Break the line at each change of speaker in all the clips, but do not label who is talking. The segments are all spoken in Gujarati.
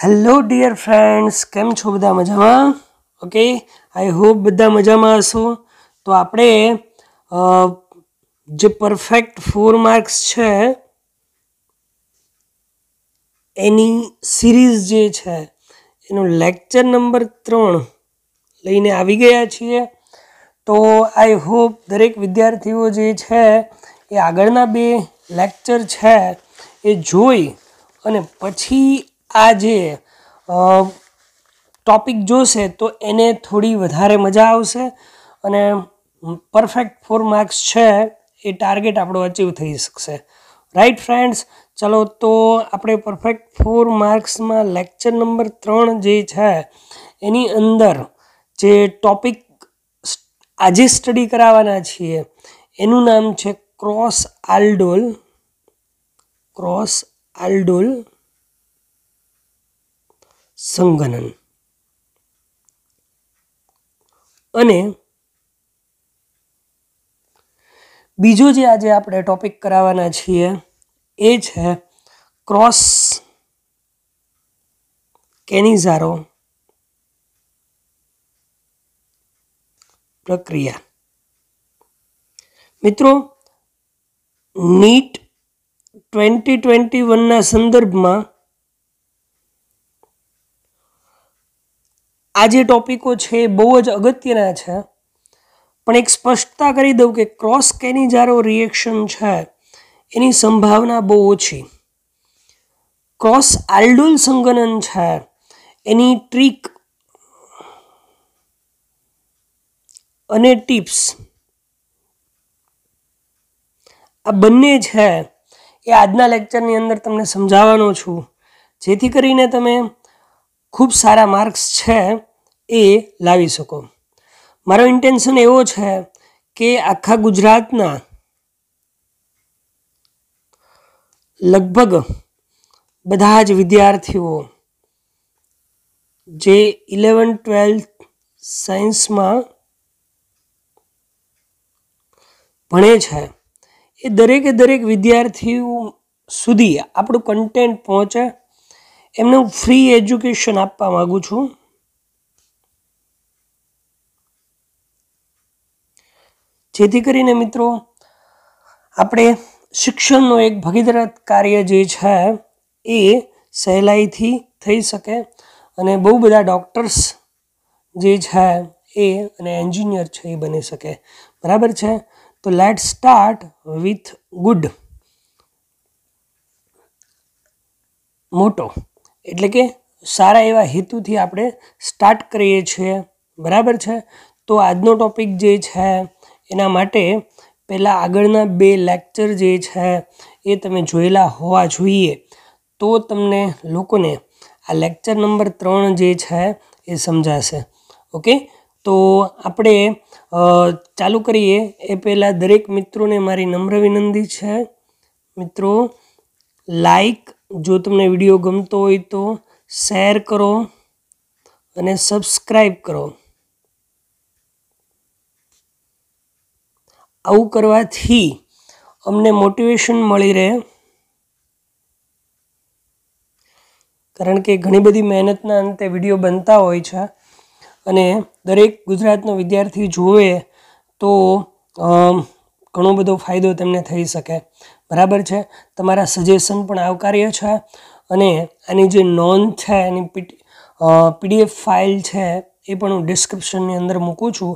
હેલો ડિયર ફ્રેન્ડ્સ કેમ છો બધા મજામાં ઓકે આઈ હોપ બધા મજામાં હશો તો આપણે જે પરફેક્ટ ફોર માર્ક્સ છે એની સિરીઝ જે છે એનો લેક્ચર નંબર ત્રણ લઈને આવી ગયા છીએ તો આઈ હોપ દરેક વિદ્યાર્થીઓ જે છે એ આગળના બે લેક્ચર છે એ જોઈ અને પછી આ જે ટોપિક જોશે તો એને થોડી વધારે મજા આવશે અને પરફેક્ટ ફોર માર્ક્સ છે એ ટાર્ગેટ આપણો અચીવ થઈ શકશે રાઈટ ફ્રેન્ડ્સ ચલો તો આપણે પરફેક્ટ ફોર માર્ક્સમાં લેક્ચર નંબર ત્રણ જે છે એની અંદર જે ટોપિક આજે સ્ટડી કરાવવાના છીએ એનું નામ છે ક્રોસ આલ્ડોલ ક્રોસ આલ્ડોલ સંગનન અને બીજો જે આજે આપણે ટોપિક કરાવવાના છીએ એ છે ક્રોસ કેનીઝારો પ્રક્રિયા મિત્રો નીટ ટ્વેન્ટી ટ્વેન્ટી વનના સંદર્ભમાં આ જે ટોપિકો છે એ બહુ જ અગત્યના છે પણ એક સ્પષ્ટતા કરી દઉં કે ક્રોસ કેની કેનિજારો રિએક્શન છે એની સંભાવના બહુ ઓછી ક્રોસ આલ્ડોલ સંગનન છે એની ટ્રીક અને ટિપ્સ આ બંને છે એ આજના લેક્ચરની અંદર તમને સમજાવવાનો છું જેથી કરીને તમે ખૂબ સારા માર્ક્સ છે એ લાવી શકો મારો ઇન્ટેન્શન એવો છે કે આખા ગુજરાતના લગભગ બધા જ વિદ્યાર્થીઓ જે ઇલેવન ટ્વેલ્થ સાયન્સમાં ભણે છે એ દરેકે દરેક વિદ્યાર્થીઓ સુધી આપણું કન્ટેન્ટ પહોંચે એમને હું ફ્રી એજ્યુકેશન આપવા માગું છું જેથી કરીને મિત્રો આપણે શિક્ષણનો એક ભગીરથ કાર્ય જે છે એ સહેલાઈથી થઈ શકે અને બહુ બધા ડૉક્ટર્સ જે છે એ અને એન્જિનિયર છે એ બની શકે બરાબર છે તો લેટ સ્ટાર્ટ વિથ ગુડ મોટો એટલે કે સારા એવા હેતુથી આપણે સ્ટાર્ટ કરીએ છીએ બરાબર છે તો આજનો ટૉપિક જે છે એના માટે પહેલાં આગળના બે લેક્ચર જે છે એ તમે જોયેલા હોવા જોઈએ તો તમને લોકોને આ લેક્ચર નંબર ત્રણ જે છે એ સમજાશે ઓકે તો આપણે ચાલુ કરીએ એ પહેલાં દરેક મિત્રોને મારી નમ્ર વિનંતી છે મિત્રો લાઈક જો તમને વિડીયો ગમતો હોય તો શેર કરો અને સબસ્ક્રાઈબ કરો આવું કરવાથી અમને મોટિવેશન મળી રહે કારણ કે ઘણી બધી મહેનતના અંતે વિડીયો બનતા હોય છે અને દરેક ગુજરાતનો વિદ્યાર્થી જુએ તો ઘણો બધો ફાયદો તેમને થઈ શકે બરાબર છે તમારા સજેશન પણ આવકાર્ય છે અને આની જે નોંધ છે એની પીડીએફ ફાઇલ છે એ પણ હું ડિસ્ક્રિપ્શનની અંદર મૂકું છું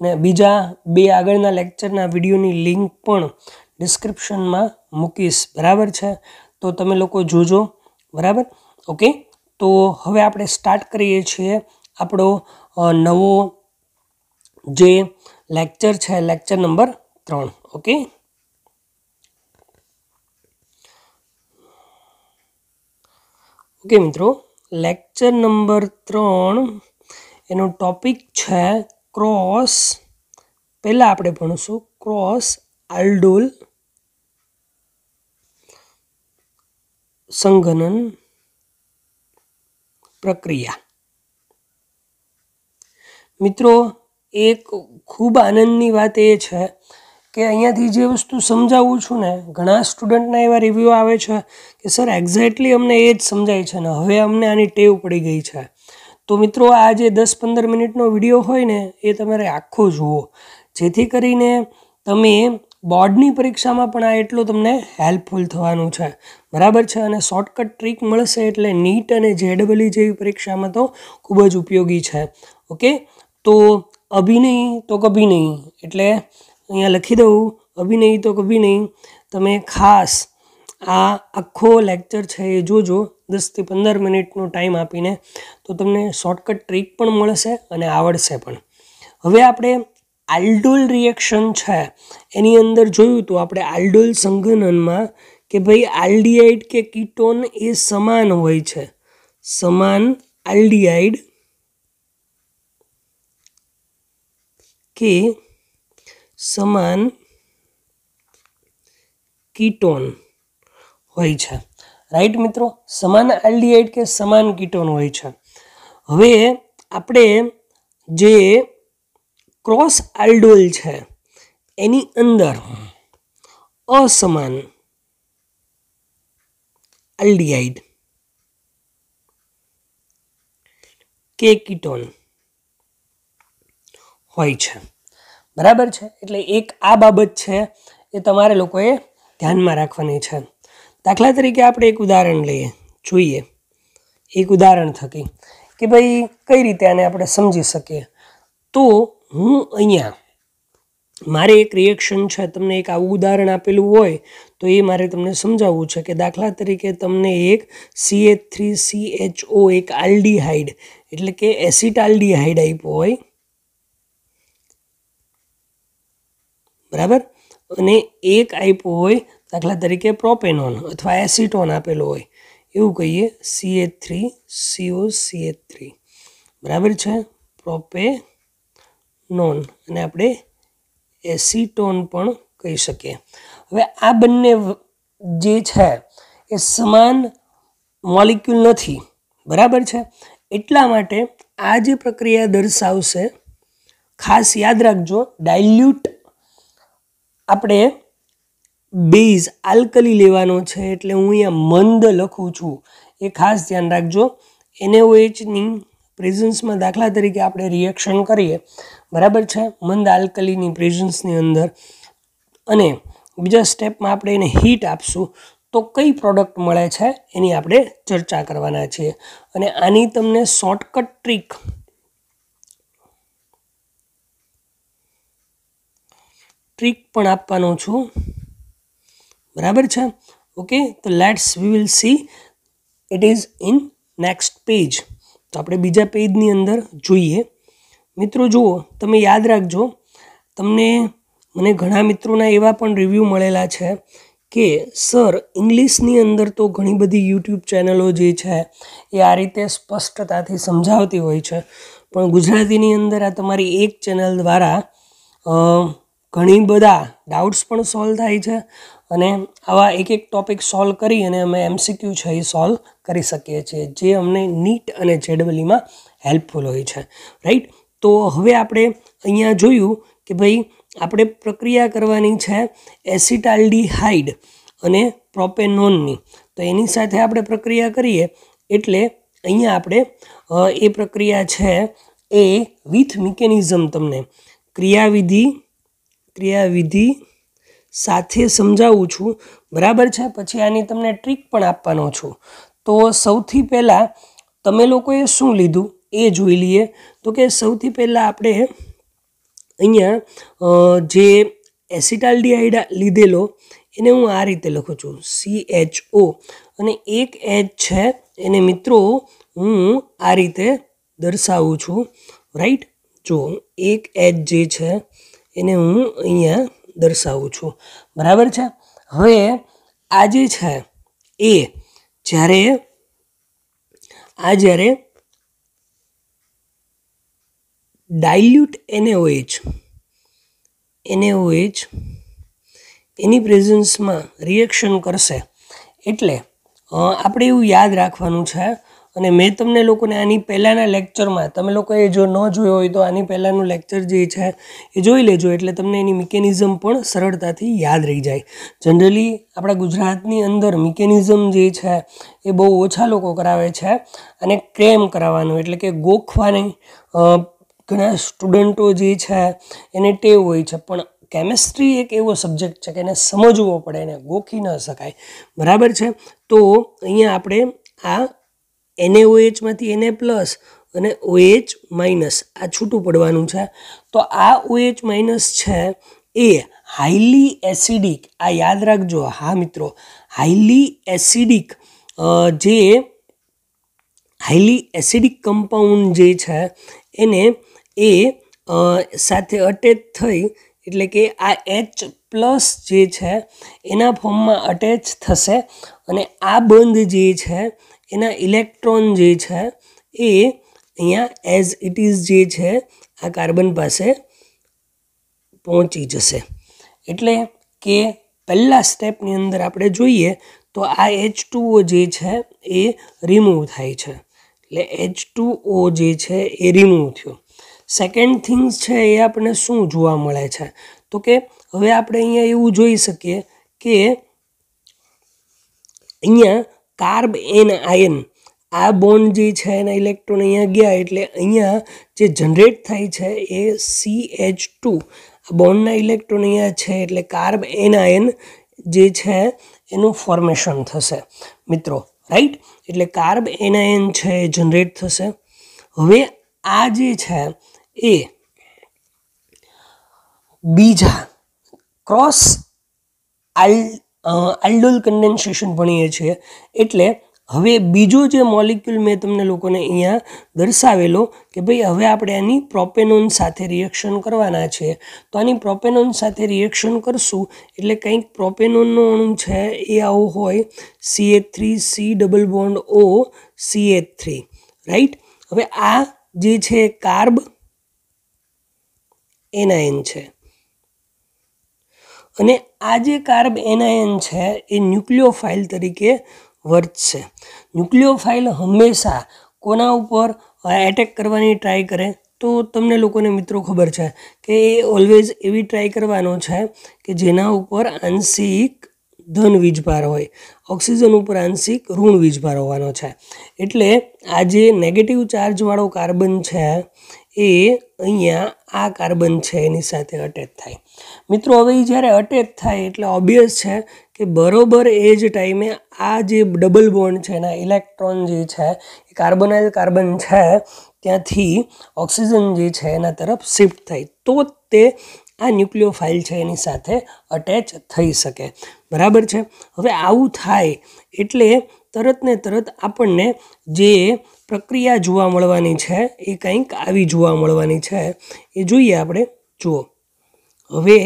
અને બીજા બે આગળના લેક્ચરના વિડીયોની લિંક પણ ડિસ્ક્રિપ્શનમાં મૂકીશ બરાબર છે તો તમે લોકો જોજો બરાબર ઓકે તો હવે આપણે સ્ટાર્ટ કરીએ છીએ આપણો નવો જે લેક્ચર છે લેક્ચર નંબર ત્રણ ઓકે ઓકે મિત્રો લેક્ચર નંબર ત્રણ એનું ટોપિક છે ક્રોસ પહેલાં આપણે ભણીશું ક્રોસ આલ્ડોલ સંગનન પ્રક્રિયા મિત્રો એક ખૂબ આનંદની વાત એ છે કે અહીંયાથી જે વસ્તુ સમજાવું છું ને ઘણા સ્ટુડન્ટના એવા રિવ્યૂ આવે છે કે સર એક્ઝેક્ટલી અમને એ જ સમજાય છે ને હવે અમને આની ટેવ પડી ગઈ છે તો મિત્રો આ જે દસ પંદર મિનિટનો વિડીયો હોય ને એ તમારે આખો જુઓ જેથી કરીને તમે બોર્ડની પરીક્ષામાં પણ આ એટલું તમને હેલ્પફુલ થવાનું છે બરાબર છે અને શોર્ટકટ ટ્રીક મળશે એટલે નીટ અને જેડબલી જેવી પરીક્ષામાં તો ખૂબ જ ઉપયોગી છે ઓકે તો અભિનય તો કભી નહીં એટલે અહીંયા લખી દઉં અભિનય તો કભી નહીં તમે ખાસ આ આખો લેક્ચર છે એ જોજો દસથી પંદર મિનિટનો ટાઈમ આપીને તો તમને શોર્ટકટ ટ્રીક પણ મળશે અને આવડશે પણ હવે આપણે આલ્ડોલ રિએક્શન છે એની અંદર જોયું તો આપણે આલ્ડોલ સંઘનનમાં કે ભાઈ આલ્ડીઆઈડ કે કીટોન એ સમાન હોય છે સમાન આલ્ડીઆઈડ કે સમાન કીટોન હોય છે રાઈટ મિત્રો સમાન આલ્ડીહાઇડ કે સમાન કીટોન હોય છે હવે આપણે જે ક્રોસ આલ્ડોલ છે એની અંદર અસમાન આલ્ડીહાઇડ કે કીટોન હોય છે બરાબર છે એટલે એક આ બાબત છે એ તમારે લોકોએ ધ્યાનમાં રાખવાની છે દાખલા તરીકે આપણે એક ઉદાહરણ લઈએ જોઈએ એક ઉદાહરણ થકી કે ભાઈ કઈ રીતે આને આપણે સમજી શકીએ તો હું અહીંયા મારે એક રિએક્શન છે તમને એક આવું ઉદાહરણ આપેલું હોય તો એ મારે તમને સમજાવવું છે કે દાખલા તરીકે તમને એક C H three C H O એક આલ્ડીહાઇડ એટલે કે એસિટાલ્ડીહાઇડ આપ્યો હોય બરાબર અને એક આપ્યો હોય દાખલા તરીકે પ્રોપેનોન અથવા એસિટોન આપેલો હોય એવું કહીએ સી એ થ્રી સીઓ સી એ થ્રી બરાબર છે પ્રોપે નોન અને આપણે એસિટોન પણ કહી શકીએ હવે આ બંને જે છે એ સમાન મોલિક્યુલ નથી બરાબર છે એટલા માટે આ જે પ્રક્રિયા દર્શાવશે ખાસ યાદ રાખજો ડાયલ્યુટ આપણે બેઝ આલ્કલી લેવાનો છે એટલે હું અહીંયા મંદ લખું છું એ ખાસ ધ્યાન રાખજો એનએઓએચની પ્રેઝન્સમાં દાખલા તરીકે આપણે રિએક્શન કરીએ બરાબર છે મંદ આલ્કલીની પ્રેઝન્સની અંદર અને બીજા સ્ટેપમાં આપણે એને હીટ આપશું તો કઈ પ્રોડક્ટ મળે છે એની આપણે ચર્ચા કરવાના છીએ અને આની તમને શોર્ટકટ ટ્રીક ટ્રીક પણ આપવાનો છું બરાબર છે ઓકે તો let's we will see it is in next page તો આપણે બીજા પેજની અંદર જોઈએ મિત્રો જુઓ તમે યાદ રાખજો તમને મને ઘણા મિત્રોના એવા પણ રિવ્યૂ મળેલા છે કે સર ઇંગ્લિશની અંદર તો ઘણી બધી યુટ્યુબ ચેનલો જે છે એ આ રીતે સ્પષ્ટતાથી સમજાવતી હોય છે પણ ગુજરાતીની અંદર આ તમારી એક ચેનલ દ્વારા ઘણી બધા ડાઉટ્સ પણ સોલ્વ થાય છે અને આવા એક એક ટોપિક સોલ્વ કરી અને અમે એમસીક્યુ છે એ સોલ્વ કરી શકીએ છીએ જે અમને નીટ અને જેડબલીમાં હેલ્પફુલ હોય છે રાઈટ તો હવે આપણે અહીંયા જોયું કે ભાઈ આપણે પ્રક્રિયા કરવાની છે એસિટાલ્ડી હાઇડ અને પ્રોપેનોનની તો એની સાથે આપણે પ્રક્રિયા કરીએ એટલે અહીંયા આપણે એ પ્રક્રિયા છે એ વિથ મિકેનિઝમ તમને ક્રિયાવિધિ ક્રિયાવિધિ સાથે સમજાવું છું બરાબર છે પછી આની તમને ટ્રીક પણ આપવાનો છું તો સૌથી પહેલાં તમે લોકોએ શું લીધું એ જોઈ લઈએ તો કે સૌથી પહેલાં આપણે અહીંયા જે એસિટાલ્ડીઆઈડા લીધેલો એને હું આ રીતે લખું છું સી એચ ઓ અને એક એચ છે એને મિત્રો હું આ રીતે દર્શાવું છું રાઈટ જો એક એચ જે છે એને હું અહીંયા દર્શાવું છું બરાબર છે હવે આ જે છે એ જ્યારે આ જ્યારે ડાયલ્યુટ એનએઓએચ એનએઓએચ એની પ્રેઝન્સમાં રિએક્શન કરશે એટલે આપણે એવું યાદ રાખવાનું છે અને મેં તમને લોકોને આની પહેલાંના લેક્ચરમાં તમે લોકો એ જો ન જોયો હોય તો આની પહેલાંનું લેક્ચર જે છે એ જોઈ લેજો એટલે તમને એની મિકેનિઝમ પણ સરળતાથી યાદ રહી જાય જનરલી આપણા ગુજરાતની અંદર મિકેનિઝમ જે છે એ બહુ ઓછા લોકો કરાવે છે અને ક્રેમ કરાવવાનું એટલે કે ગોખવાની ઘણા સ્ટુડન્ટો જે છે એને ટેવ હોય છે પણ કેમેસ્ટ્રી એક એવો સબ્જેક્ટ છે કે એને સમજવો પડે એને ગોખી ન શકાય બરાબર છે તો અહીંયા આપણે આ એને ઓએચમાંથી એને પ્લસ અને ઓએચ માઇનસ આ છૂટું પડવાનું છે તો આ ઓએચ માઇનસ છે એ હાઈલી એસિડિક આ યાદ રાખજો હા મિત્રો હાઈલી એસિડિક જે હાઈલી એસિડિક કમ્પાઉન્ડ જે છે એને એ સાથે અટેચ થઈ એટલે કે આ એચ પ્લસ જે છે એના ફોર્મમાં અટેચ થશે અને આ બંધ જે છે એના ઇલેક્ટ્રોન જે છે એ અહીંયા એઝ ઇટ ઇઝ જે છે આ કાર્બન પાસે પહોંચી જશે એટલે કે પહેલાં સ્ટેપની અંદર આપણે જોઈએ તો આ એચ ટુઓ જે છે એ રિમૂવ થાય છે એટલે એચ ટુઓ જે છે એ રિમૂવ થયો સેકન્ડ થિંગ્સ છે એ આપણને શું જોવા મળે છે તો કે હવે આપણે અહીંયા એવું જોઈ શકીએ કે અહીંયા કાર્બ એન આયન આ બોન્ડ જે છે એના ઇલેક્ટ્રોન અહીંયા ગયા એટલે અહીંયા જે જનરેટ થાય છે એ સી એચ ટુ આ બોન્ડના ઇલેક્ટ્રોન અહીંયા છે એટલે કાર્બ એન આયન જે છે એનું ફોર્મેશન થશે મિત્રો રાઈટ એટલે કાર્બ એન આયન છે એ જનરેટ થશે હવે આ જે છે એ બીજા ક્રોસ આલ આલ્ડોલ કન્ડેન્સેશન ભણીએ છીએ એટલે હવે બીજો જે મોલિક્યુલ મેં તમને લોકોને અહીંયા દર્શાવેલો કે ભાઈ હવે આપણે આની પ્રોપેનોન સાથે રિએક્શન કરવાના છે તો આની પ્રોપેનોન સાથે રિએક્શન કરશું એટલે કંઈક પ્રોપેનોનનો અણુ છે એ આવો હોય સી એ three C double bond O C એ થ્રી રાઈટ હવે આ જે છે કાર્બ એનાયન છે અને આ જે કાર્બ એનાયન છે એ ન્યુક્લિયોફાઇલ તરીકે વર્તશે ન્યુક્લિયોફાઇલ હંમેશા કોના ઉપર એટેક કરવાની ટ્રાય કરે તો તમને લોકોને મિત્રો ખબર છે કે એ ઓલવેઝ એવી ટ્રાય કરવાનો છે કે જેના ઉપર આંશિક ધન વીજભાર હોય ઓક્સિજન ઉપર આંશિક ઋણ વીજભાર હોવાનો છે એટલે આ જે નેગેટિવ ચાર્જવાળો કાર્બન છે એ અહીંયા આ કાર્બન છે એની સાથે અટેચ થાય મિત્રો હવે એ જ્યારે અટેચ થાય એટલે ઓબ્વિયસ છે કે બરોબર એ જ ટાઈમે આ જે ડબલ બોન્ડ છે એના ઇલેક્ટ્રોન જે છે એ કાર્બોનાઇલ કાર્બન છે ત્યાંથી ઓક્સિજન જે છે એના તરફ શિફ્ટ થાય તો તે આ ન્યુક્લિયો ફાઇલ છે એની સાથે અટેચ થઈ શકે બરાબર છે હવે આવું થાય એટલે તરત ને તરત આપણને જે પ્રક્રિયા જોવા મળવાની છે એ કંઈક આવી જોવા મળવાની છે એ જોઈએ આપણે જુઓ હવે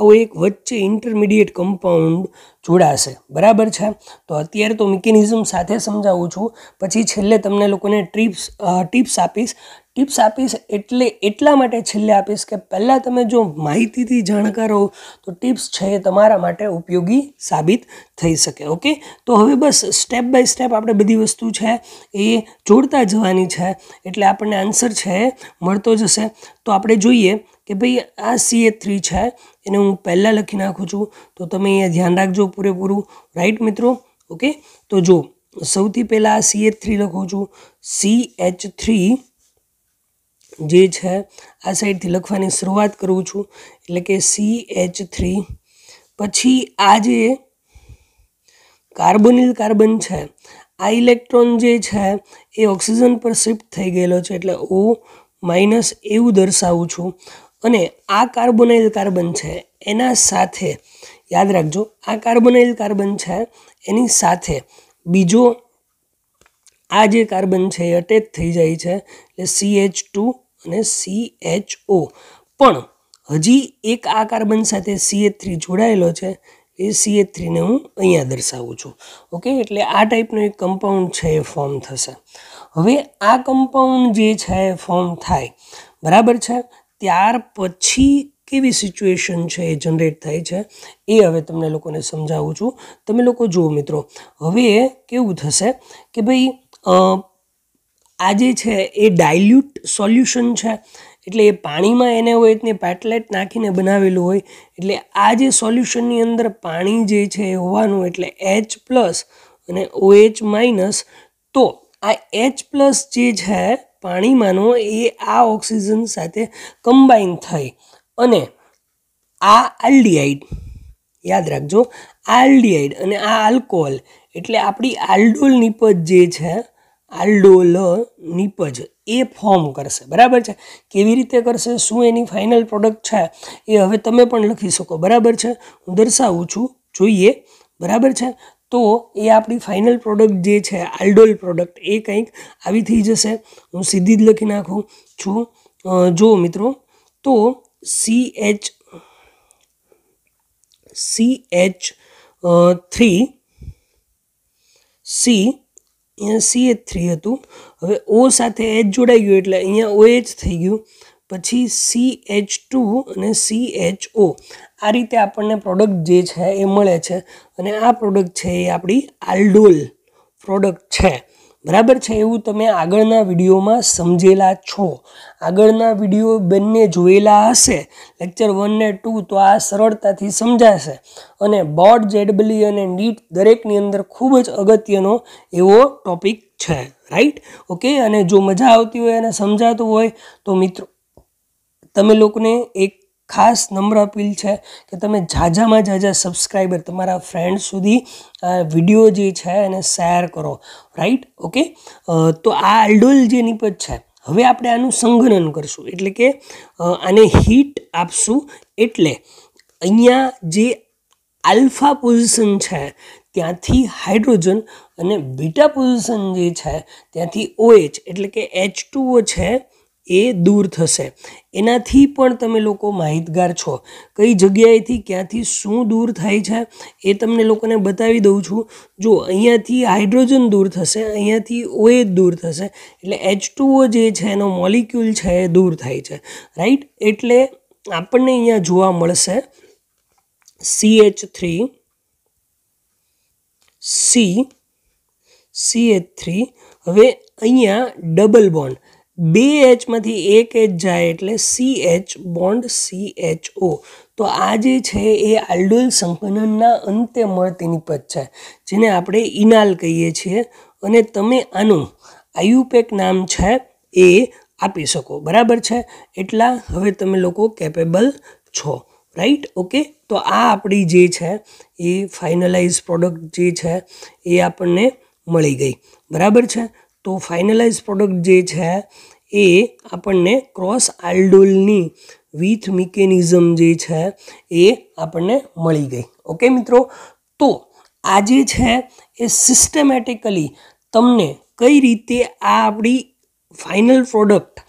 આવું એક વચ્ચે ઇન્ટરમિડિયેટ કમ્પાઉન્ડ જોડાશે બરાબર છે તો અત્યારે તો મિકેનિઝમ સાથે સમજાવું છું પછી છેલ્લે તમને લોકોને ટ્રીપ્સ ટિપ્સ આપીશ ટિપ્સ આપીશ એટલે એટલા માટે છેલ્લે આપીશ કે પહેલાં તમે જો માહિતીથી જાણકાર હો તો ટિપ્સ છે એ તમારા માટે ઉપયોગી સાબિત થઈ શકે ઓકે તો હવે બસ સ્ટેપ બાય સ્ટેપ આપણે બધી વસ્તુ છે એ જોડતા જવાની છે એટલે આપણને આન્સર છે મળતો જશે તો આપણે જોઈએ કે ભાઈ આ સી એ થ્રી છે એને હું પહેલાં લખી નાખું છું તો તમે અહીંયા ધ્યાન રાખજો પૂરેપૂરું રાઈટ મિત્રો ઓકે તો જો સૌથી પહેલાં સી એચ થ્રી લખું છું સી એચ થ્રી જે છે આ સાઈડથી લખવાની શરૂઆત કરું છું એટલે કે સી એચ થ્રી પછી આ જે કાર્બોનિલ કાર્બન છે આ ઇલેક્ટ્રોન જે છે એ ઓક્સિજન પર શિફ્ટ થઈ ગયેલો છે એટલે ઓ માઇનસ એવું દર્શાવું છું અને આ કાર્બોનાઇલ કાર્બન છે એના સાથે યાદ રાખજો આ કાર્બોનાઇલ કાર્બન છે એની સાથે બીજો આ જે કાર્બન છે એ અટેચ થઈ જાય છે એટલે સી એચ ટુ અને સી એચ ઓ પણ હજી એક આ કાર્બન સાથે સી એચ થ્રી જોડાયેલો છે એ સી એચ થ્રીને હું અહીંયા દર્શાવું છું ઓકે એટલે આ ટાઈપનું એક કમ્પાઉન્ડ છે એ ફોર્મ થશે હવે આ કમ્પાઉન્ડ જે છે એ ફોર્મ થાય બરાબર છે ત્યાર પછી કેવી સિચ્યુએશન છે એ જનરેટ થાય છે એ હવે તમને લોકોને સમજાવું છું તમે લોકો જુઓ મિત્રો હવે કેવું થશે કે ભાઈ આ જે છે એ ડાયલ્યુટ સોલ્યુશન છે એટલે એ પાણીમાં એને હોય એને પેટલેટ નાખીને બનાવેલું હોય એટલે આ જે સોલ્યુશનની અંદર પાણી જે છે એ હોવાનું એટલે એચ પ્લસ અને ઓએચ માઇનસ તો આ એચ પ્લસ જે છે પાણીમાંનો એ આ ઓક્સિજન સાથે કમ્બાઈન થાય અને આ આલ્ડીહાઇડ યાદ રાખજો આલ્ડીહાઇડ અને આ આલ્કોહોલ એટલે આપણી આલ્ડોલ નિપજ જે છે આલ્ડોલ નિપજ એ ફોર્મ કરશે બરાબર છે કેવી રીતે કરશે શું એની ફાઇનલ પ્રોડક્ટ છે એ હવે તમે પણ લખી શકો બરાબર છે હું દર્શાવું છું જોઈએ બરાબર છે તો એ આપણી ફાઇનલ પ્રોડક્ટ જે છે આલ્ડોલ પ્રોડક્ટ એ કંઈક આવી થઈ જશે હું સીધી જ લખી નાખું છું જો મિત્રો તો C H C H three C અહીંયા સી એચ થ્રી હતું હવે ઓ સાથે એચ જોડાઈ ગયું એટલે અહીંયા ઓ એચ થઈ ગયું પછી સી એચ ટુ અને સી એચ ઓ આ રીતે આપણને પ્રોડક્ટ જે છે એ મળે છે અને આ પ્રોડક્ટ છે એ આપણી આલ્ડોલ પ્રોડક્ટ છે બરાબર છે એવું તમે આગળના વિડીયોમાં સમજેલા છો આગળના વિડીયો બંને જોયેલા હશે લેક્ચર વન ને ટુ તો આ સરળતાથી સમજાશે અને બોર્ડ જેડબલી અને નીટ દરેકની અંદર ખૂબ જ અગત્યનો એવો ટોપિક છે રાઈટ ઓકે અને જો મજા આવતી હોય અને સમજાતું હોય તો મિત્રો તમે લોકોને એક ખાસ નમ્ર અપીલ છે કે તમે ઝાઝામાં ઝાઝા સબસ્ક્રાઈબર તમારા ફ્રેન્ડ સુધી વિડીયો જે છે એને શેર કરો રાઈટ ઓકે તો આ અલ્ડોલ જે નિપજ છે હવે આપણે આનું સંગનન કરશું એટલે કે આને હીટ આપશું એટલે અહીંયા જે આલ્ફા પોઝિશન છે ત્યાંથી હાઇડ્રોજન અને બીટા પોઝિશન જે છે ત્યાંથી ઓએચ એટલે કે એચ ટુઓ છે એ દૂર થશે એનાથી પણ તમે લોકો માહિતગાર છો કઈ જગ્યાએથી ક્યાંથી શું દૂર થાય છે એ તમને લોકોને બતાવી દઉં છું જો અહીંયાથી હાઇડ્રોજન દૂર થશે અહીંયાથી ઓએ દૂર થશે એટલે એચ જે છે એનો મોલિક્યુલ છે એ દૂર થાય છે રાઈટ એટલે આપણને અહીંયા જોવા મળશે C H three C C H three હવે અહીંયા ડબલ બોન્ડ બે એચમાંથી એક એચ જાય એટલે C H bond C H O તો આ જે છે એ આલ્ડોલ સંકલનના અંતે મળતીની નિપજ છે જેને આપણે ઇનાલ કહીએ છીએ અને તમે આનું આયુપેક નામ છે એ આપી શકો બરાબર છે એટલા હવે તમે લોકો કેપેબલ છો રાઈટ ઓકે તો આ આપણી જે છે એ ફાઇનલાઇઝ પ્રોડક્ટ જે છે એ આપણને મળી ગઈ બરાબર છે તો ફાઇનલાઇઝ પ્રોડક્ટ જે છે એ આપણને ક્રોસ આલ્ડોલની વિથ મિકેનિઝમ જે છે એ આપણને મળી ગઈ ઓકે મિત્રો તો આ જે છે એ સિસ્ટમેટિકલી તમને કઈ રીતે આ આપણી ફાઇનલ પ્રોડક્ટ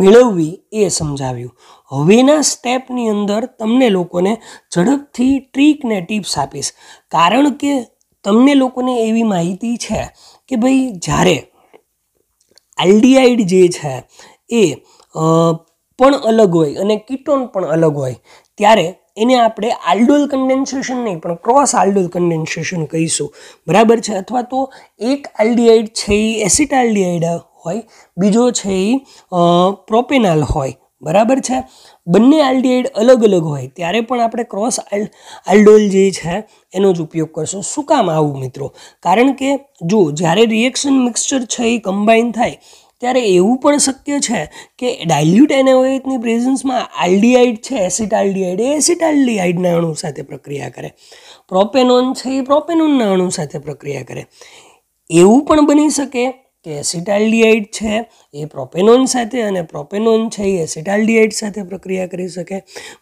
મેળવવી એ સમજાવ્યું હવેના સ્ટેપની અંદર તમને લોકોને ઝડપથી ટ્રીક ને ટિપ્સ આપીશ કારણ કે તમને લોકોને એવી માહિતી છે કે ભાઈ જ્યારે આલ્ડીહાઇડ જે છે એ પણ અલગ હોય અને કીટોન પણ અલગ હોય ત્યારે એને આપણે આલ્ડોલ કન્ડેન્સેશન નહીં પણ ક્રોસ આલ્ડોલ કન્ડેન્સેશન કહીશું બરાબર છે અથવા તો એક આલ્ડીહાઇડ છે એ એસિટ હોય બીજો છે એ પ્રોપેનાલ હોય બરાબર છે બંને આલ્ડીહાઇડ અલગ અલગ હોય ત્યારે પણ આપણે ક્રોસ આલ્ડોલ જે છે એનો જ ઉપયોગ કરશું શું કામ આવું મિત્રો કારણ કે જો જ્યારે રિએક્શન મિક્સચર છે એ કમ્બાઈન થાય ત્યારે એવું પણ શક્ય છે કે ડાયલ્યુટ એનાઓએટની પ્રેઝન્સમાં આલ્ડીહાઇડ છે એસિટ આલ્ડીહાઇડ એ એસિટ આલ્ડીહાઇડના અણુ સાથે પ્રક્રિયા કરે પ્રોપેનોન છે એ પ્રોપેનોનના અણુ સાથે પ્રક્રિયા કરે એવું પણ બની શકે કે એસિટાલ્ડીઆઇટ છે એ પ્રોપેનોન સાથે અને પ્રોપેનોન છે એ એસિટાલ્ડિહાઇડ સાથે પ્રક્રિયા કરી શકે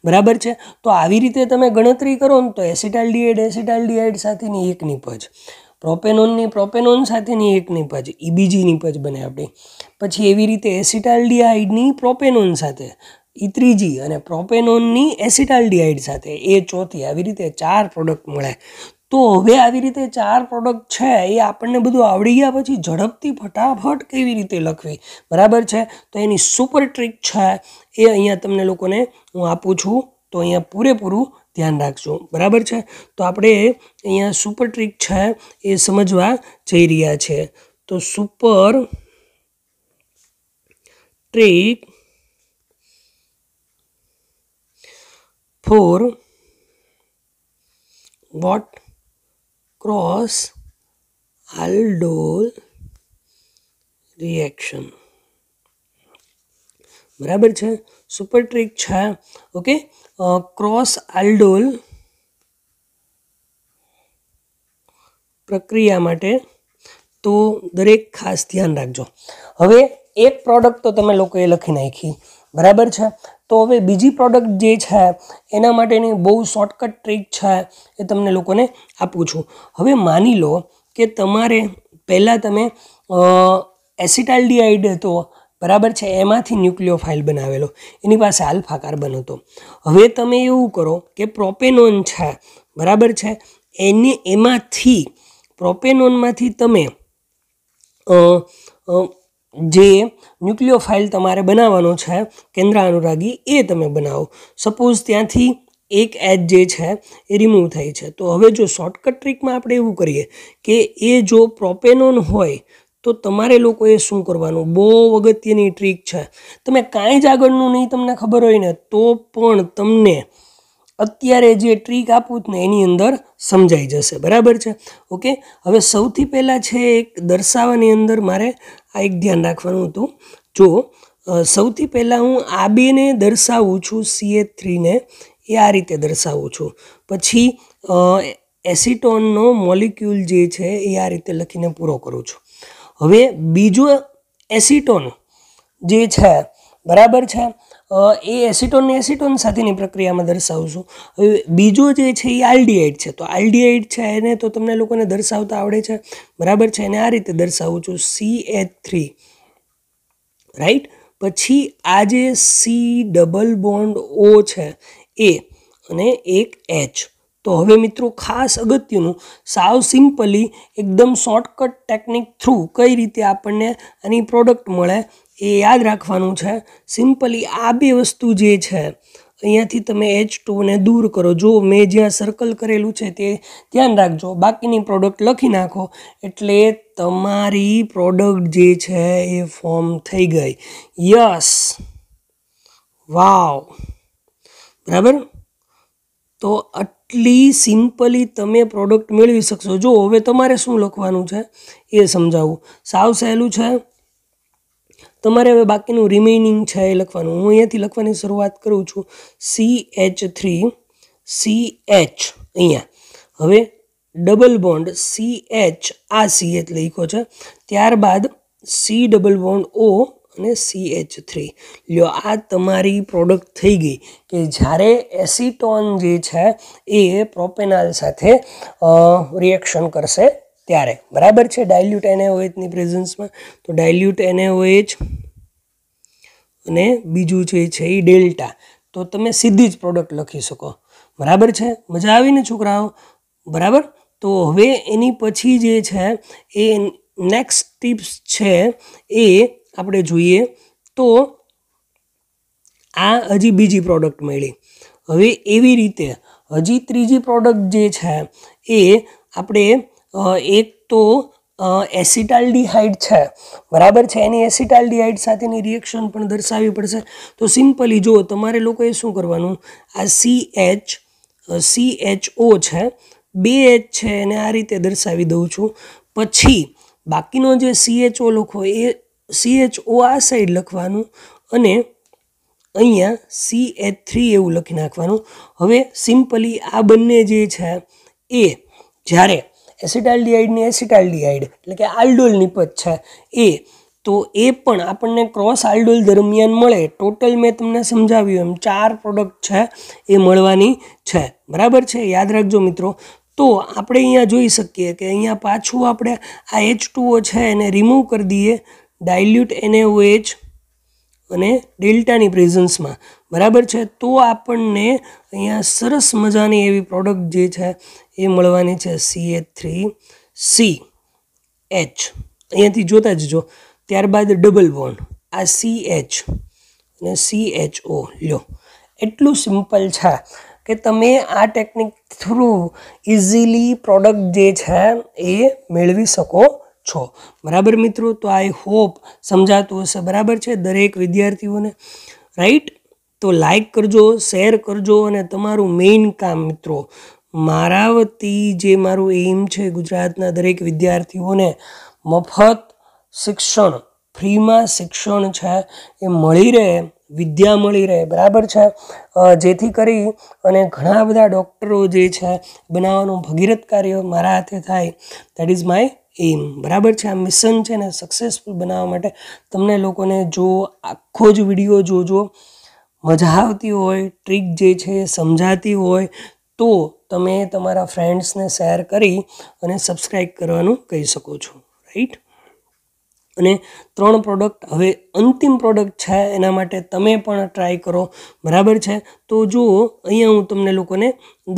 બરાબર છે તો આવી રીતે તમે ગણતરી કરો ને તો એસિટાલ્ડિહાઇડ એસિટાલ્ડિહાઇડ સાથેની એક નિપજ પ્રોપેનોનની પ્રોપેનોન સાથેની એક નિપજ એ બીજી નિપજ બને આપણી પછી એવી રીતે એસિટાલ્ડીઆઇડની પ્રોપેનોન સાથે ઈ ત્રીજી અને પ્રોપેનોનની એસિટાલ્ડીઆઇડ સાથે એ ચોથી આવી રીતે ચાર પ્રોડક્ટ મળે તો હવે આવી રીતે ચાર પ્રોડક્ટ છે એ આપણને બધું આવડી ગયા પછી ઝડપથી ફટાફટ કેવી રીતે લખવી બરાબર છે તો એની સુપર ટ્રીક છે એ અહીંયા તમને લોકોને હું આપું છું તો અહીંયા પૂરેપૂરું ધ્યાન રાખજો બરાબર છે તો આપણે અહીંયા સુપર ટ્રીક છે એ સમજવા જઈ રહ્યા છે તો super trick for what cross ド aldol reaction बराबर છે સુપર ટ્રીક છાય ઓકે क्रॉस ஆல்ડોલ પ્રક્રિયા માટે તો દરેક ખાસ ધ્યાન રાખજો હવે એક પ્રોડક્ટ તો તમે લોકો એ લખી નાખી બરાબર છે તો હવે બીજી પ્રોડક્ટ જે છે એના માટેની બહુ શોર્ટકટ ટ્રીક છે એ તમને લોકોને આપું છું હવે માની લો કે તમારે પહેલાં તમે એસિટાઇલ હતો બરાબર છે એમાંથી ન્યુક્લિયો ફાઇલ બનાવેલો એની પાસે આલ્ફા કાર્બન હતો હવે તમે એવું કરો કે પ્રોપેનોન છે બરાબર છે એને એમાંથી પ્રોપેનોનમાંથી તમે જે ન્યુક્લિયો ફાઇલ તમારે બનાવવાનો છે કેન્દ્ર અનુરાગી એ તમે બનાવો સપોઝ ત્યાંથી એક એજ જે છે એ રિમૂવ થઈ છે તો હવે જો શોર્ટકટ ટ્રીકમાં આપણે એવું કરીએ કે એ જો પ્રોપેનોન હોય તો તમારે લોકોએ શું કરવાનું બહુ અગત્યની ટ્રીક છે તમે કાંઈ જ આગળનું નહીં તમને ખબર હોય ને તો પણ તમને અત્યારે જે ટ્રીક આપું ને એની અંદર સમજાઈ જશે બરાબર છે ઓકે હવે સૌથી પહેલાં છે એક દર્શાવવાની અંદર મારે આ એક ધ્યાન રાખવાનું હતું જો સૌથી પહેલાં હું આ બેને દર્શાવું છું સીએ થ્રીને એ આ રીતે દર્શાવું છું પછી એસિટોનનો મોલિક્યુલ જે છે એ આ રીતે લખીને પૂરો કરું છું હવે બીજો એસિટોન જે છે બરાબર છે એ એસિટોનને એસિટોન સાથેની પ્રક્રિયામાં દર્શાવું છું હવે બીજો જે છે એ આલ્ડીહાઇડ છે તો આલ્ડીહાઇડ છે એને તો તમને લોકોને દર્શાવતા આવડે છે બરાબર છે એને આ રીતે દર્શાવું છું સી એચ થ્રી રાઈટ પછી આ જે સી ડબલ બોન્ડ ઓ છે એ અને એક એચ તો હવે મિત્રો ખાસ અગત્યનું સાવ સિમ્પલી એકદમ શોર્ટકટ ટેકનિક થ્રુ કઈ રીતે આપણને આની પ્રોડક્ટ મળે એ યાદ રાખવાનું છે સિમ્પલી આ બે વસ્તુ જે છે અહીંયાથી તમે એચ ટુને દૂર કરો જો મેં જ્યાં સર્કલ કરેલું છે તે ધ્યાન રાખજો બાકીની પ્રોડક્ટ લખી નાખો એટલે તમારી પ્રોડક્ટ જે છે એ ફોર્મ થઈ ગઈ યસ વાવ બરાબર તો આટલી સિમ્પલી તમે પ્રોડક્ટ મેળવી શકશો જો હવે તમારે શું લખવાનું છે એ સમજાવું સાવ સહેલું છે તમારે હવે બાકીનું રિમેનિંગ છે એ લખવાનું હું અહીંયાથી લખવાની શરૂઆત કરું છું C H three C H અહીંયા હવે ડબલ બોન્ડ સી એચ આ સી એચ લખ્યો છે ત્યારબાદ સી ડબલ બોન્ડ ઓ અને સી એચ થ્રી લ્યો આ તમારી પ્રોડક્ટ થઈ ગઈ કે જ્યારે એસિટોન જે છે એ પ્રોપેનાલ સાથે રિએક્શન કરશે ત્યારે બરાબર છે ડાયલ્યુટ એનેઓએચની પ્રેઝન્સમાં તો ડાયલ્યુટ એનેઓએચ અને બીજું જે છે એ ડેલ્ટા તો તમે સીધી જ પ્રોડક્ટ લખી શકો બરાબર છે મજા આવીને છોકરાઓ બરાબર તો હવે એની પછી જે છે એ નેક્સ્ટ ટીપ્સ છે એ આપણે જોઈએ તો આ હજી બીજી પ્રોડક્ટ મળી હવે એવી રીતે હજી ત્રીજી પ્રોડક્ટ જે છે એ આપણે એક તો એસિટાલ્ડીહાઇડ છે બરાબર છે એની એસિટાલ્ડીહાઇડ સાથેની રિએક્શન પણ દર્શાવવી પડશે તો સિમ્પલી જુઓ તમારે લોકોએ શું કરવાનું આ C H C H O છે બે એચ છે એને આ રીતે દર્શાવી દઉં છું પછી બાકીનો જે સી એચ ઓ લખો એ સી એચ ઓ આ સાઈડ લખવાનું અને અહીંયા સી એચ થ્રી એવું લખી નાખવાનું હવે સિમ્પલી આ બંને જે છે એ જ્યારે એસિટાલ્ડીહાઇડની એસિટાલ્ડીહાઇડ એટલે કે આલ્ડોલ નિપજ છે એ તો એ પણ આપણને ક્રોસ આલ્ડોલ દરમિયાન મળે ટોટલ મેં તમને સમજાવ્યું એમ ચાર પ્રોડક્ટ છે એ મળવાની છે બરાબર છે યાદ રાખજો મિત્રો તો આપણે અહીંયા જોઈ શકીએ કે અહીંયા પાછું આપણે આ એચ ટુઓ છે એને રિમૂવ કરી દઈએ ડાયલ્યુટ એને ઓ એચ અને ડેલ્ટાની પ્રેઝન્સમાં બરાબર છે તો આપણને અહીંયા સરસ મજાની એવી પ્રોડક્ટ જે છે એ મળવાની છે સી એ થ્રી સી એચ અહીંયાથી જોતા જજો ત્યારબાદ ડબલ બોન્ડ આ સી એચ અને સી એચ ઓ લો એટલું સિમ્પલ છે કે તમે આ ટેકનિક થ્રુ ઇઝીલી પ્રોડક્ટ જે છે એ મેળવી શકો છો બરાબર મિત્રો તો આઈ હોપ સમજાતું હશે બરાબર છે દરેક વિદ્યાર્થીઓને રાઈટ તો લાઈક કરજો શેર કરજો અને તમારું મેઇન કામ મિત્રો મારા વતી જે મારું એઇમ છે ગુજરાતના દરેક વિદ્યાર્થીઓને મફત શિક્ષણ ફ્રીમાં શિક્ષણ છે એ મળી રહે વિદ્યા મળી રહે બરાબર છે જેથી કરી અને ઘણા બધા ડૉક્ટરો જે છે બનાવવાનું ભગીરથ કાર્ય મારા હાથે થાય દેટ ઇઝ માય એઈમ બરાબર છે આ મિશન છે ને સક્સેસફુલ બનાવવા માટે તમને લોકોને જો આખો જ વિડીયો જોજો મજા આવતી હોય ટ્રીક જે છે સમજાતી હોય તો તમે તમારા ફ્રેન્ડ્સને શેર કરી અને સબસ્ક્રાઈબ કરવાનું કહી શકો છો રાઈટ અને ત્રણ પ્રોડક્ટ હવે અંતિમ પ્રોડક્ટ છે એના માટે તમે પણ ટ્રાય કરો બરાબર છે તો જુઓ અહીંયા હું તમને લોકોને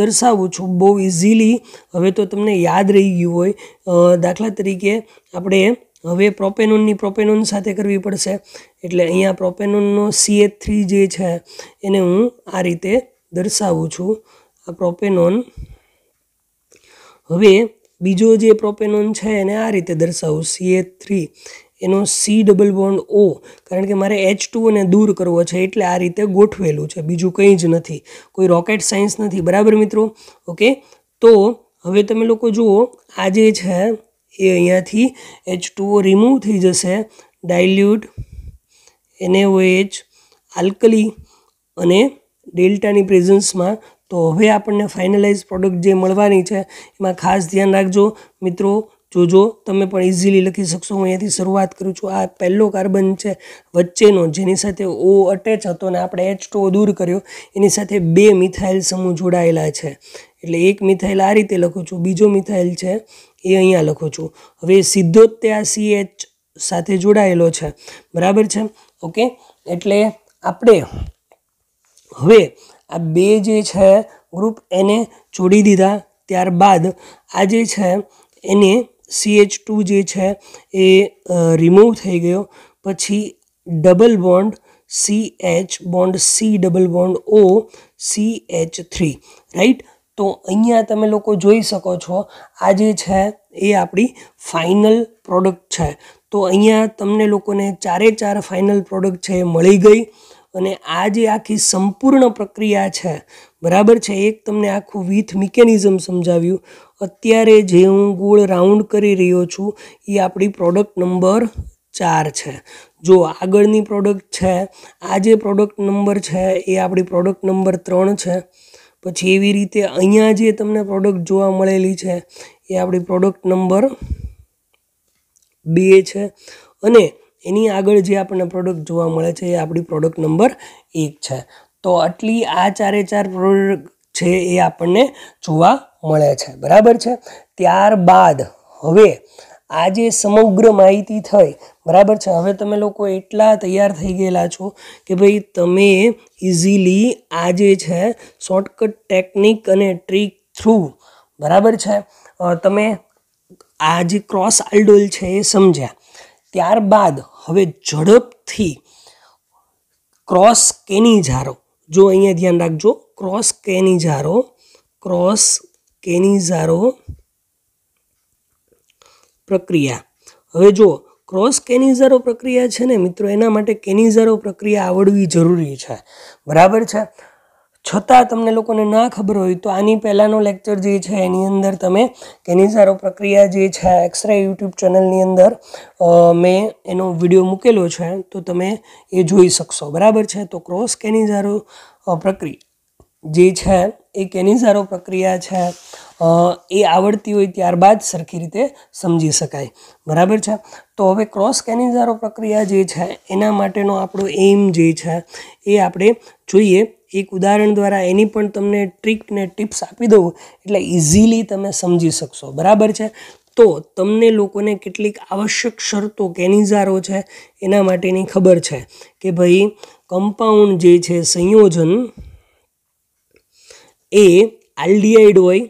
દર્શાવું છું બહુ ઇઝીલી હવે તો તમને યાદ રહી ગયું હોય દાખલા તરીકે આપણે હવે પ્રોપેનોનની પ્રોપેનોન સાથે કરવી પડશે એટલે અહીંયા પ્રોપેનોનનો સીએ થ્રી જે છે એને હું આ રીતે દર્શાવું છું આ પ્રોપેનોન હવે બીજો જે પ્રોપેનોન છે એને આ રીતે દર્શાવું સીએ થ્રી એનો સી ડબલ બોન્ડ ઓ કારણ કે મારે એચ ટુને દૂર કરવો છે એટલે આ રીતે ગોઠવેલું છે બીજું કંઈ જ નથી કોઈ રોકેટ સાયન્સ નથી બરાબર મિત્રો ઓકે તો હવે તમે લોકો જુઓ આ જે છે એ અહીંયાથી એચ ટુઓ રિમૂવ થઈ જશે ડાયલ્યુટ એને એચ આલ્કલી અને ડેલ્ટાની પ્રેઝન્સમાં તો હવે આપણને ફાઇનલાઇઝ પ્રોડક્ટ જે મળવાની છે એમાં ખાસ ધ્યાન રાખજો મિત્રો જોજો તમે પણ ઇઝીલી લખી શકશો હું અહીંયાથી શરૂઆત કરું છું આ પહેલો કાર્બન છે વચ્ચેનો જેની સાથે ઓ અટેચ હતો ને આપણે એચ ટો દૂર કર્યો એની સાથે બે મિથાઇલ સમૂહ જોડાયેલા છે એટલે એક મિથાઇલ આ રીતે લખું છું બીજો મિથાઇલ છે એ અહીંયા લખું છું હવે સીધો જ સી એચ સાથે જોડાયેલો છે બરાબર છે ઓકે એટલે આપણે હવે આ બે જે છે ગ્રુપ એને છોડી દીધા ત્યારબાદ આ જે છે એને સી એચ ટુ જે છે એ રિમૂવ થઈ ગયો પછી double bond C H bond C double bond O C H three right તો અહીંયા તમે લોકો જોઈ શકો છો આ જે છે એ આપણી ફાઇનલ પ્રોડક્ટ છે તો અહીંયા તમને લોકોને ચારે ચાર ફાઇનલ પ્રોડક્ટ છે એ મળી ગઈ અને આ જે આખી સંપૂર્ણ પ્રક્રિયા છે બરાબર છે એક તમને આખું વિથ મિકેનિઝમ સમજાવ્યું અત્યારે જે હું ગોળ રાઉન્ડ કરી રહ્યો છું એ આપણી પ્રોડક્ટ નંબર ચાર છે જો આગળની પ્રોડક્ટ છે આ જે પ્રોડક્ટ નંબર છે એ આપણી પ્રોડક્ટ નંબર ત્રણ છે પછી એવી રીતે અહીંયા જે તમને પ્રોડક્ટ જોવા મળેલી છે એ આપણી પ્રોડક્ટ નંબર બે છે અને એની આગળ જે આપણને પ્રોડક્ટ જોવા મળે છે એ આપણી પ્રોડક્ટ નંબર એક છે તો આટલી આ ચારે ચાર પ્રોડક્ટ છે એ આપણને જોવા મળે છે બરાબર છે ત્યારબાદ હવે આ જે સમગ્ર માહિતી થઈ બરાબર છે હવે તમે લોકો એટલા તૈયાર થઈ ગયેલા છો કે ભાઈ તમે ઇઝીલી આ જે છે શોર્ટકટ ટેકનિક અને ટ્રીક થ્રુ બરાબર છે તમે આ જે ક્રોસ આલ્ડોલ છે એ સમજ્યા ત્યારબાદ હવે ઝડપથી ક્રોસ કેની ઝારો જો અહીંયા ધ્યાન રાખજો ક્રોસ કેની ઝારો ક્રોસ કેની ઝારો પ્રક્રિયા હવે જો ક્રોસ કેનીઝારો પ્રક્રિયા છે ને મિત્રો એના માટે કેનીઝારો પ્રક્રિયા આવડવી જરૂરી છે બરાબર છે છતાં તમને લોકોને ના ખબર હોય તો આની પહેલાંનો લેક્ચર જે છે એની અંદર તમે કેનિઝારો પ્રક્રિયા જે છે એક્સરે યુટ્યુબ ચેનલની અંદર મેં એનો વિડીયો મૂકેલો છે તો તમે એ જોઈ શકશો બરાબર છે તો ક્રોસ કેનિઝારો પ્રક્રિયા જે છે એ કેનિઝારો પ્રક્રિયા છે એ આવડતી હોય ત્યારબાદ સરખી રીતે સમજી શકાય બરાબર છે તો હવે ક્રોસ કેનિઝારો પ્રક્રિયા જે છે એના માટેનો આપણો એઇમ જે છે એ આપણે જોઈએ એક ઉદાહરણ દ્વારા એની પણ તમને ટ્રીક ને ટિપ્સ આપી દઉં એટલે ઇઝીલી તમે સમજી શકશો બરાબર છે તો તમને લોકોને કેટલીક આવશ્યક શરતો કેનિઝારો છે એના માટેની ખબર છે કે ભાઈ કમ્પાઉન્ડ જે છે સંયોજન એ આલ્ડીઆઈડ હોય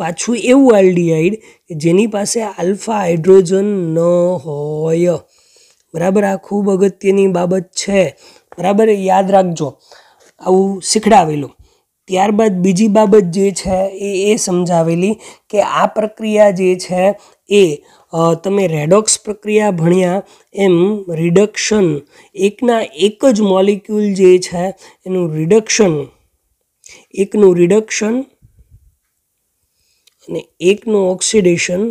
પાછું એવું આલ્ડીહાઈડ કે જેની પાસે આલ્ફા હાઇડ્રોજન ન હોય બરાબર આ ખૂબ અગત્યની બાબત છે બરાબર યાદ રાખજો આવું શીખડાવેલું ત્યારબાદ બીજી બાબત જે છે એ એ સમજાવેલી કે આ પ્રક્રિયા જે છે એ તમે રેડોક્સ પ્રક્રિયા ભણ્યા એમ રિડક્શન એકના એક જ મોલિક્યુલ જે છે એનું રિડક્શન એકનું રિડક્શન અને એકનું ઓક્સિડેશન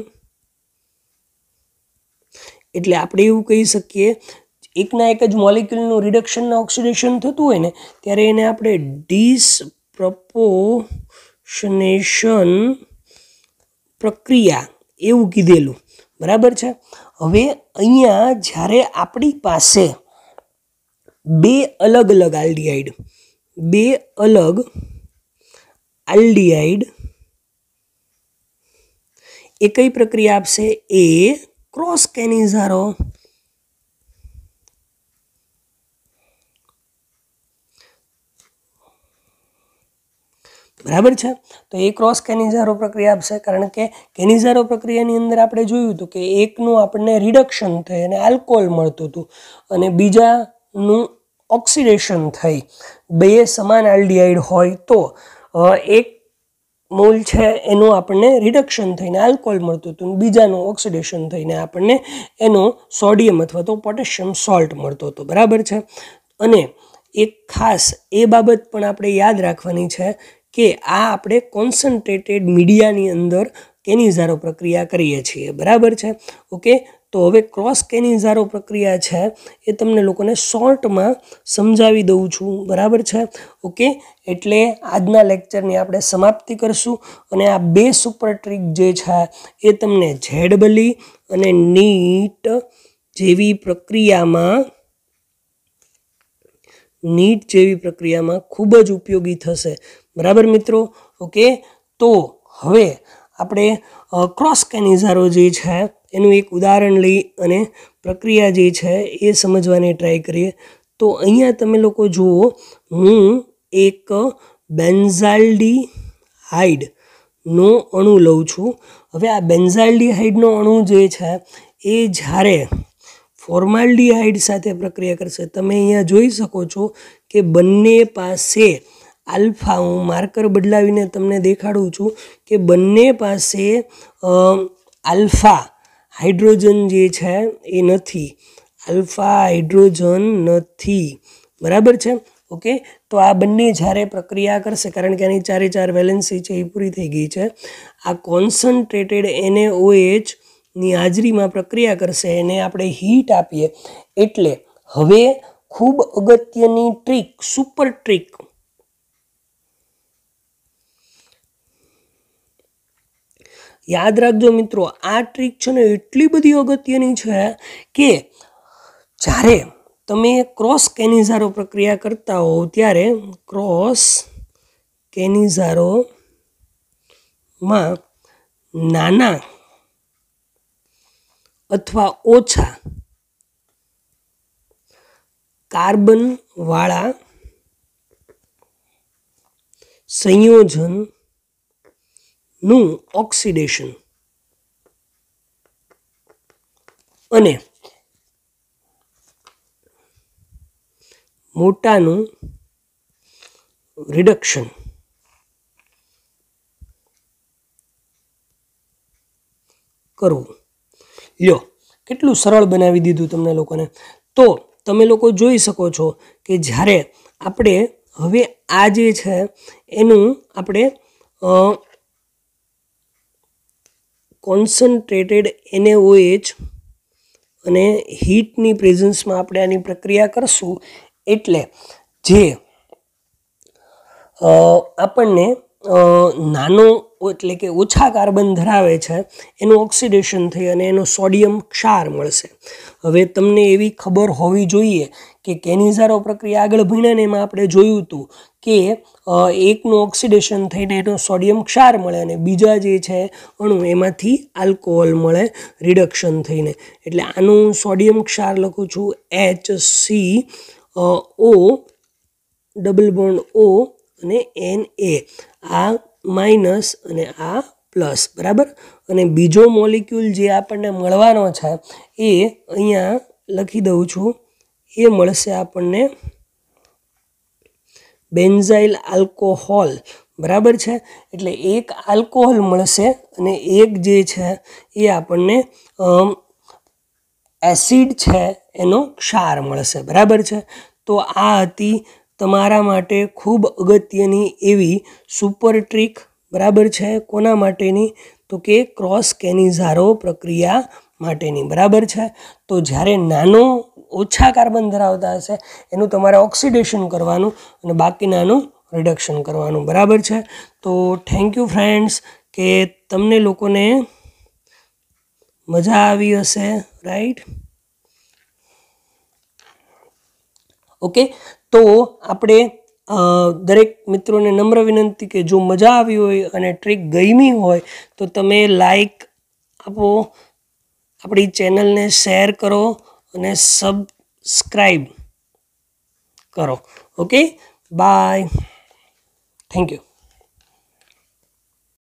એટલે આપણે એવું કહી શકીએ એકના એક જ મોલિક્યુલનું રિડક્શનના ઓક્સિડેશન થતું હોય ને ત્યારે એને આપણે ડિસપ્રપોશનેશન પ્રક્રિયા એવું કીધેલું બરાબર છે હવે અહીંયા જ્યારે આપણી પાસે બે અલગ અલગ આલ્ડીહાઈડ બે અલગ આલ્ડીહાઈડ એ કઈ પ્રક્રિયા આપશે એ ક્રોસ કેનિઝારો બરાબર છે તો એ ક્રોસ કેનિઝારો પ્રક્રિયા આપશે કારણ કે કેનિઝારો પ્રક્રિયાની અંદર આપણે જોયું હતું કે એકનું આપણને રિડક્શન થઈ અને આલ્કોહોલ મળતું હતું અને બીજાનું ઓક્સિડેશન થઈ બે સમાન આલ્ડીહાઇડ હોય તો એક મૂલ છે એનું આપણને રિડક્શન થઈને આલ્કોહોલ મળતું હતું બીજાનું ઓક્સિડેશન થઈને આપણને એનો સોડિયમ અથવા તો પોટેશિયમ સોલ્ટ મળતો હતો બરાબર છે અને એક ખાસ એ બાબત પણ આપણે યાદ રાખવાની છે કે આ આપણે કોન્સન્ટ્રેટેડ મીડિયાની અંદર કેનિઝારો પ્રક્રિયા કરીએ છીએ બરાબર છે ઓકે તો હવે ક્રોસ કેનિઝારો પ્રક્રિયા છે એ તમને લોકોને શોર્ટમાં સમજાવી દઉં છું બરાબર છે ઓકે એટલે આજના લેક્ચરની આપણે સમાપ્તિ કરશું અને આ બે સુપર ટ્રીક જે છે એ તમને જેડબલી અને નીટ જેવી પ્રક્રિયામાં નીટ જેવી પ્રક્રિયામાં ખૂબ જ ઉપયોગી થશે બરાબર મિત્રો ઓકે તો હવે આપણે ક્રોસ કેનિઝારો જે છે એનું એક ઉદાહરણ લઈ અને પ્રક્રિયા જે છે એ સમજવાની ટ્રાય કરીએ તો અહીંયા તમે લોકો જુઓ હું એક બેન્ઝાલ્ડી હાઇડનો અણુ લઉં છું હવે આ બેન્ઝાલ્ડી હાઇડનો અણુ જે છે એ જ્યારે ફોર્માલ્ડીહાઇડ સાથે પ્રક્રિયા કરશે તમે અહીંયા જોઈ શકો છો કે બંને પાસે આલ્ફા હું માર્કર બદલાવીને તમને દેખાડું છું કે બંને પાસે આલ્ફા હાઇડ્રોજન જે છે એ નથી આલ્ફા હાઇડ્રોજન નથી બરાબર છે ઓકે તો આ બંને જ્યારે પ્રક્રિયા કરશે કારણ કે એની ચારે ચાર વેલેન્સી છે એ પૂરી થઈ ગઈ છે આ કોન્સન્ટ્રેટેડ એને ઓએચની હાજરીમાં પ્રક્રિયા કરશે એને આપણે હીટ આપીએ એટલે હવે ખૂબ અગત્યની ટ્રીક સુપર ટ્રીક યાદ રાખજો મિત્રો આ ટ્રીક છે ને એટલી બધી અગત્યની છે કે જ્યારે તમે ક્રોસ કેનિઝારો પ્રક્રિયા કરતા હોવ ત્યારે ક્રોસ કેનિઝારોમાં નાના અથવા ઓછા કાર્બનવાળા સંયોજન નું ઓક્સિડેશન અને મોટાનું રિડક્શન કરવું લ્યો કેટલું સરળ બનાવી દીધું તમને લોકોને તો તમે લોકો જોઈ શકો છો કે જ્યારે આપણે હવે આ જે છે એનું આપણે કોન્સન્ટ્રેટેડ એનએઓએચ અને હીટની પ્રેઝન્સમાં આપણે આની પ્રક્રિયા કરશું એટલે જે આપણને નાનો એટલે કે ઓછા કાર્બન ધરાવે છે એનું ઓક્સિડેશન થઈ અને એનો સોડિયમ ક્ષાર મળશે હવે તમને એવી ખબર હોવી જોઈએ કે કેનિઝારો પ્રક્રિયા આગળ ભણ્યા એમાં આપણે જોયું હતું કે એકનું ઓક્સિડેશન થઈને એનો સોડિયમ ક્ષાર મળે અને બીજા જે છે અણુ એમાંથી આલ્કોહોલ મળે રિડક્શન થઈને એટલે આનું સોડિયમ ક્ષાર લખું છું H C O double bond O અને એન એ આ માઇનસ અને આ પ્લસ બરાબર અને બીજો મોલિક્યુલ જે આપણને મળવાનો છે એ અહીંયા લખી દઉં છું એ મળશે આપણને બેન્ઝાઇલ આલ્કોહોલ બરાબર છે એટલે એક આલ્કોહોલ મળશે અને એક જે છે એ આપણને એસિડ છે એનો ક્ષાર મળશે બરાબર છે તો આ હતી તમારા માટે ખૂબ અગત્યની એવી સુપર ટ્રીક બરાબર છે કોના માટેની તો કે ક્રોસ કેનીઝારો પ્રક્રિયા માટેની બરાબર છે તો જ્યારે નાનો ઓછા કાર્બન ધરાવતા હશે એનું તમારે ઓક્સિડેશન કરવાનું અને બાકી નાનું રિડક્શન કરવાનું બરાબર છે તો થેન્ક યુ ફ્રેન્ડ્સ કે તમને લોકોને મજા આવી હશે રાઈટ ઓકે તો આપણે દરેક મિત્રોને નમ્ર વિનંતી કે જો મજા આવી હોય અને ટ્રીક ગમી હોય તો તમે લાઈક આપો આપણી ચેનલને શેર કરો અને સબસ્ક્રાઈબ કરો ઓકે બાય થેન્ક યુ